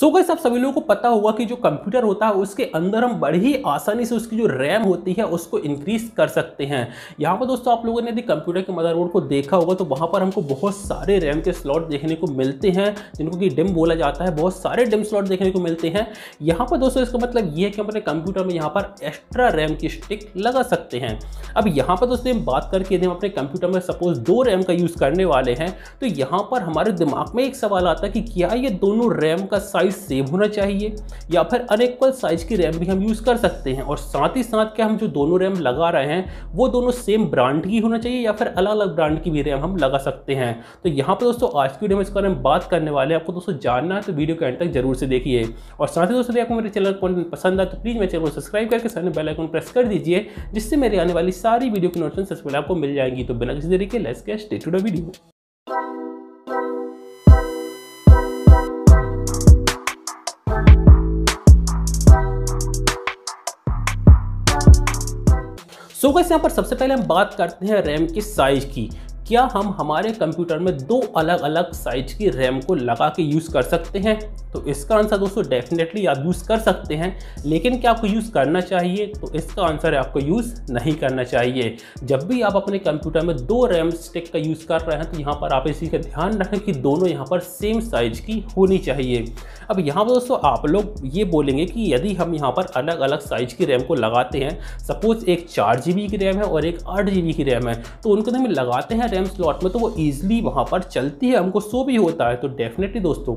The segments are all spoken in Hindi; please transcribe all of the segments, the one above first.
सो गई सब सभी लोगों को पता होगा कि जो कंप्यूटर होता है उसके अंदर हम बड़ी ही आसानी से उसकी जो रैम होती है उसको इंक्रीज कर सकते हैं यहाँ पर दोस्तों आप लोगों ने यदि कंप्यूटर के मदरबोर्ड को देखा होगा तो वहाँ पर हमको बहुत सारे रैम के स्लॉट देखने को मिलते हैं जिनको कि डिम बोला जाता है बहुत सारे डिम स्लॉट देखने को मिलते हैं यहाँ पर दोस्तों इसका मतलब ये है कि हम अपने कंप्यूटर में यहाँ पर एक्स्ट्रा रैम की स्टिक लगा सकते हैं अब यहाँ पर दोस्तों बात करके यदि हम अपने कंप्यूटर में सपोज दो रैम का यूज़ करने वाले हैं तो यहाँ पर हमारे दिमाग में एक सवाल आता है कि क्या ये दोनों रैम का साइज साइज सेम होना चाहिए या फिर अनइक्वल साइज की रैम भी हम यूज़ कर सकते हैं और साथ ही साथ क्या हम जो दोनों रैम लगा रहे हैं वो दोनों सेम ब्रांड की होना चाहिए या फिर अलग अलग ब्रांड की भी रैम हम लगा सकते हैं तो यहाँ पर दोस्तों आज की वीडियो में इसके बारे में बात करने वाले हैं आपको दोस्तों जानना है तो वीडियो के एंड तक जरूर से देखिए और साथ ही दोस्तों आपको मेरे चैनल को पसंद आए तो प्लीज़ मेरे चैनल को सब्सक्राइब करके सामने बेलाइकन प्रेस कर दीजिए जिससे मेरी आने वाली सारी वीडियो की नोटिफिकेशन सबसे पहले आपको मिल जाएंगी तो बिना किसी तरीके less cash day to video so so, यहाँ पर सबसे पहले हम बात करते हैं रैम की साइज़ की क्या हम हमारे कंप्यूटर में दो अलग अलग साइज की रैम को लगा के यूज़ कर सकते हैं तो इसका आंसर दोस्तों डेफिनेटली आप यूज़ कर सकते हैं लेकिन क्या आपको यूज़ करना चाहिए तो इसका आंसर है आपको यूज़ नहीं करना चाहिए जब भी आप अपने कंप्यूटर में दो रैम स्टिक का यूज़ कर रहे हैं तो यहाँ पर आप इसी का ध्यान रखें कि दोनों यहाँ पर सेम साइज की होनी चाहिए अब यहाँ पर दोस्तों आप लोग ये बोलेंगे कि यदि हम यहाँ पर अलग अलग साइज की रैम को लगाते हैं सपोज़ एक चार जी की रैम है और एक आठ जी की रैम है तो उनको तो हम लगाते हैं टाइम स्लॉट में तो वो ईजिली वहाँ पर चलती है हमको शो भी होता है तो डेफिनेटली दोस्तों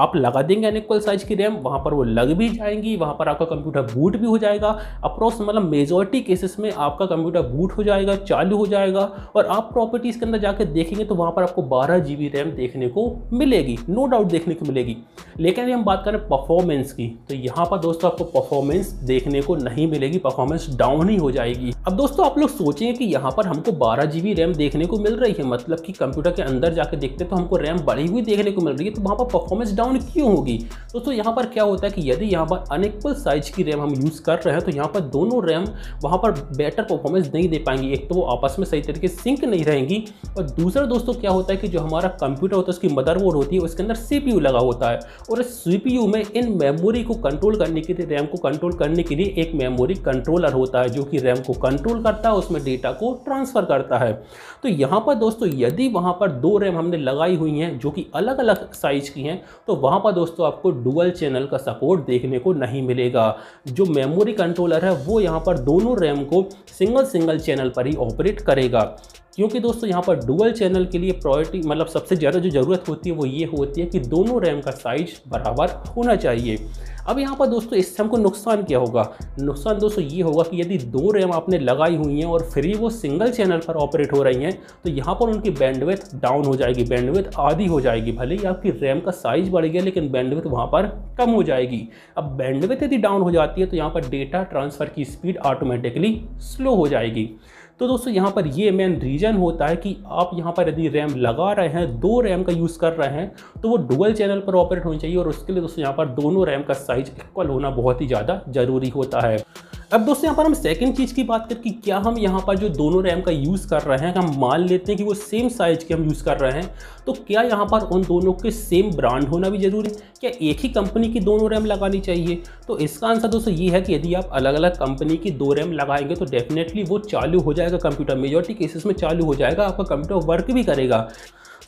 आप लगा देंगे अनइक्वल साइज की रैम वहाँ पर वो लग भी जाएंगी वहाँ पर आपका कंप्यूटर बूट भी हो जाएगा अप्रोक्स मतलब मेजोरिटी केसेस में आपका कंप्यूटर बूट हो जाएगा चालू हो जाएगा और आप प्रॉपर्टीज़ के अंदर जाकर देखेंगे तो वहाँ पर आपको बारह जी रैम देखने को मिलेगी नो डाउट देखने को मिलेगी लेकिन हम बात करें परफॉर्मेंस की तो यहाँ पर दोस्तों आपको परफॉर्मेंस देखने को नहीं मिलेगी परफॉर्मेंस डाउन ही हो जाएगी अब दोस्तों आप लोग सोचेंगे कि यहाँ पर हमको बारह जी रैम देखने को मिल रही है मतलब कि कंप्यूटर के अंदर जाके देखते तो हमको रैम बढ़ी हुई देखने को मिल रही है तो वहाँ पर परफॉर्मेंस डाउन क्यों होगी दोस्तों यहाँ पर क्या होता है कि यदि यहाँ पर अनेक्वल साइज की रैम हम यूज़ कर रहे हैं तो यहाँ पर दोनों रैम वहाँ पर बेटर परफॉर्मेंस नहीं दे पाएंगी एक तो वो आपस में सही तरीके सिंक नहीं रहेंगी और दूसरा दोस्तों क्या होता है कि जो हमारा कंप्यूटर होता है उसकी मदरबोर्ड होती है उसके अंदर सी लगा होता है और इस सीपीयू में इन मेमोरी को कंट्रोल करने के लिए रैम को कंट्रोल करने के लिए एक मेमोरी कंट्रोलर होता है जो कि रैम को कंट्रोल करता है उसमें डेटा को ट्रांसफ़र करता है तो यहाँ पर दोस्तों यदि वहाँ पर दो रैम हमने लगाई हुई हैं जो कि अलग अलग साइज की हैं तो तो वहाँ पर दोस्तों आपको डुअल चैनल का सपोर्ट देखने को नहीं मिलेगा जो मेमोरी कंट्रोलर है वो यहाँ पर दोनों रैम को सिंगल सिंगल चैनल पर ही ऑपरेट करेगा क्योंकि दोस्तों यहाँ पर डुअल चैनल के लिए प्रायोरिटी मतलब सबसे ज़्यादा जो ज़रूरत होती है वो ये होती है कि दोनों रैम का साइज बराबर होना चाहिए अब यहाँ पर दोस्तों इससे हमको नुकसान क्या होगा नुकसान दोस्तों ये होगा कि यदि दो रैम आपने लगाई हुई हैं और फिर वो सिंगल चैनल पर ऑपरेट हो रही हैं तो यहाँ पर उनकी बैंडविथ डाउन हो जाएगी बैंडविथ आधी हो जाएगी भले ही आपकी रैम का साइज बढ़ गया लेकिन बैंडविथ वहाँ पर कम हो जाएगी अब बैंडविथ यदि डाउन हो जाती है तो यहाँ पर डेटा ट्रांसफ़र की स्पीड ऑटोमेटिकली स्लो हो जाएगी तो दोस्तों यहाँ पर ये मेन रीज़न होता है कि आप यहाँ पर यदि रैम लगा रहे हैं दो रैम का यूज़ कर रहे हैं तो वो डुबल चैनल पर ऑपरेट होनी चाहिए और उसके लिए दोस्तों यहाँ पर दोनों रैम का साइज इक्वल होना बहुत ही ज़्यादा ज़रूरी होता है अब दोस्तों यहाँ पर हम सेकंड चीज़ की बात करें कि क्या हम यहाँ पर जो दोनों रैम का यूज़ कर रहे हैं हम मान लेते हैं कि वो सेम साइज़ के हम यूज़ कर रहे हैं तो क्या यहाँ पर उन दोनों के सेम ब्रांड होना भी ज़रूरी है क्या एक ही कंपनी की दोनों रैम लगानी चाहिए तो इसका आंसर दोस्तों ये है कि यदि आप अलग अलग कंपनी की दो रैम लगाएंगे तो डेफिनेटली वो चालू हो जाएगा कंप्यूटर मेजोरिटी केसेस में चालू हो जाएगा आपका कंप्यूटर वर्क भी करेगा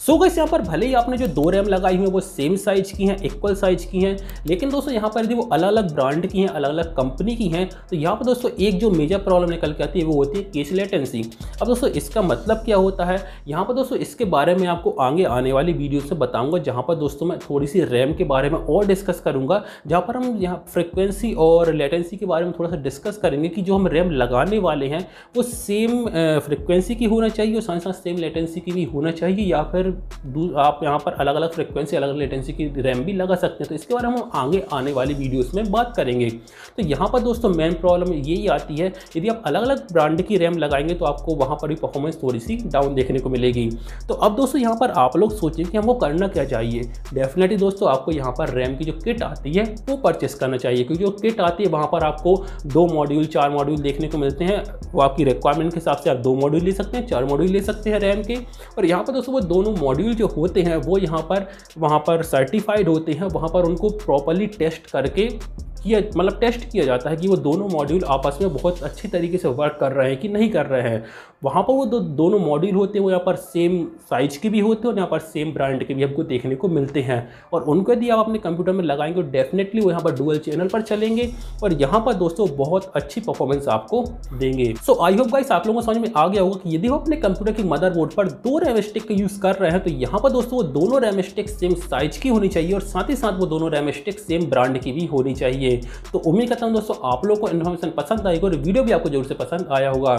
सो गैस यहाँ पर भले ही आपने जो दो रैम लगाई हुई है वो सेम साइज की हैं इक्वल साइज की हैं लेकिन दोस्तों यहाँ पर यदि वो अलग अलग ब्रांड की हैं अलग अलग कंपनी की हैं तो यहाँ पर दोस्तों एक जो मेजर प्रॉब्लम निकल के आती है वो होती है केस लेटेंसी अब दोस्तों इसका मतलब क्या होता है यहाँ पर दोस्तों इसके बारे में आपको आगे आने वाली वीडियो से बताऊँगा जहाँ पर दोस्तों मैं थोड़ी सी रैम के बारे में और डिस्कस करूँगा जहाँ पर हम यहाँ फ्रिक्वेंसी और लेटेंसी के बारे में थोड़ा सा डिस्कस करेंगे कि जो हम रैम लगाने वाले हैं वो सेम फ्रिक्वेंसी की होना चाहिए और साथ साथ सेम लेटेंसी की भी होना चाहिए या फिर फिर आप यहाँ पर अलग अलग फ्रिक्वेंसी अलग अलग लेटेंसी की रैम भी लगा सकते हैं तो इसके बारे में हम आगे आने वाली वीडियोस में बात करेंगे तो यहाँ पर दोस्तों मेन प्रॉब्लम यही आती है यदि आप अलग अलग ब्रांड की रैम लगाएंगे तो आपको वहाँ पर भी परफॉर्मेंस थोड़ी सी डाउन देखने को मिलेगी तो अब दोस्तों यहाँ पर आप लोग सोचें कि हमको करना क्या चाहिए डेफिनेटली दोस्तों आपको यहाँ पर रैम की जो किट आती है वो परचेस करना चाहिए क्योंकि जो किट आती है वहाँ पर आपको दो मॉड्यूल चार मॉड्यूल देखने को मिलते हैं वो आपकी रिक्वायरमेंट के हिसाब से आप दो मॉड्यूल ले सकते हैं चार मॉड्यूल ले सकते हैं रैम के और यहाँ पर दोस्तों वो दोनों मॉड्यूल जो होते हैं वो यहाँ पर वहाँ पर सर्टिफाइड होते हैं वहाँ पर उनको प्रॉपरली टेस्ट करके किया मतलब टेस्ट किया जाता है कि वो दोनों मॉड्यूल आपस में बहुत अच्छी तरीके से वर्क कर रहे हैं कि नहीं कर रहे हैं वहाँ पर वो दो, दोनों मॉड्यूल होते हैं वो यहाँ पर सेम साइज के भी होते हैं और यहाँ पर सेम ब्रांड के भी हमको देखने को मिलते हैं और उनको यदि आप अपने कंप्यूटर में लगाएंगे तो डेफिनेटली वो यहाँ पर डुअल चैनल पर चलेंगे और यहाँ पर दोस्तों बहुत अच्छी परफॉर्मेंस आपको देंगे सो आई होप गाइस आप लोगों को समझ में आ गया होगा कि यदि वो अपने कंप्यूटर की मदरबोर्ड पर दो रैम स्टिक यूज़ कर रहे हैं तो यहाँ पर दोस्तों वो दोनों रैम स्टिक सेम साइज की होनी चाहिए और साथ ही साथ वो दोनों रैम स्टिक सेम ब्रांड की भी होनी चाहिए में तो उम्मीद करता हूँ दोस्तों आप लोग को इन्फॉर्मेशन पसंद आएगी और वीडियो भी आपको जरूर से पसंद आया होगा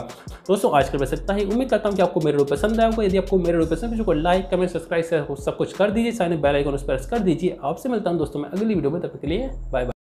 दोस्तों आज कल बस इतना ही उम्मीद करता हूँ कि आपको मेरे वीडियो पसंद आया होगा यदि आपको मेरे वीडियो पसंद को लाइक कमेंट सब्सक्राइब सब कुछ कर दीजिए साइन बेलाइकन उस प्रेस कर दीजिए आपसे मिलता हूँ दोस्तों मैं अगली वीडियो में तब के लिए बाय बाय